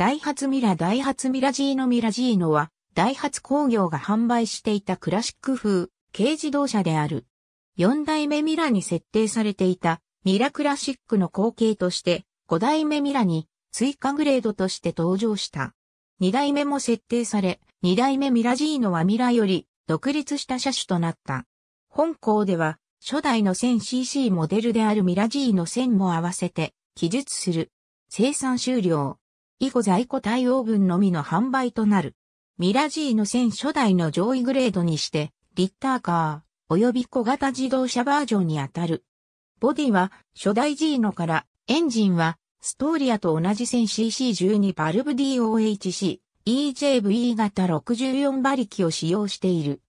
ダイハツミラダイハツミラジーノミラジーノは、ダイハツ工業が販売していたクラシック風、軽自動車である。4代目ミラに設定されていた、ミラクラシックの後継として、5代目ミラに追加グレードとして登場した。2代目も設定され、2代目ミラジーノはミラより独立した車種となった。本校では、初代の 1000cc モデルであるミラジーノ1000も合わせて記述する。生産終了。以後在庫対応分のみの販売となる。ミラジーの1000初代の上位グレードにして、リッターカー、及び小型自動車バージョンにあたる。ボディは初代ジーノから、エンジンはストーリアと同じ 1000cc12 バルブ DOHC、EJVE 型64馬力を使用している。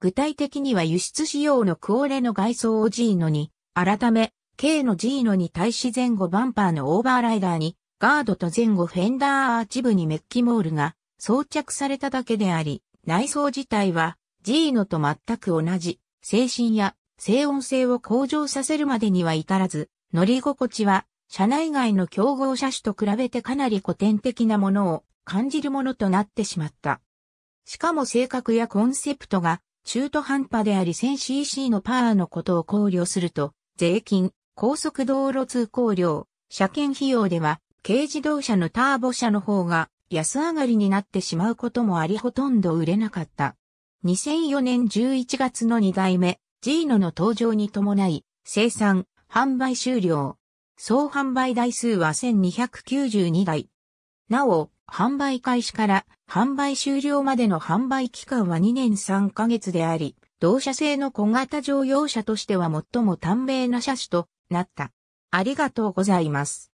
具体的には輸出仕様のクオレの外装をジーノに、改め、K のジーノに対し前後バンパーのオーバーライダーにガードと前後フェンダーアーチ部にメッキモールが装着されただけであり、内装自体は G のと全く同じ、静神や静音性を向上させるまでには至らず、乗り心地は車内外の競合車種と比べてかなり古典的なものを感じるものとなってしまった。しかも性格やコンセプトが中途半端であり 1000cc のパワーのことを考慮すると、税金、高速道路通行料、車検費用では軽自動車のターボ車の方が安上がりになってしまうこともありほとんど売れなかった。2004年11月の2代目、ジーノの登場に伴い、生産、販売終了。総販売台数は1292台。なお、販売開始から販売終了までの販売期間は2年3ヶ月であり、同社製の小型乗用車としては最も短命な車種となった。ありがとうございます。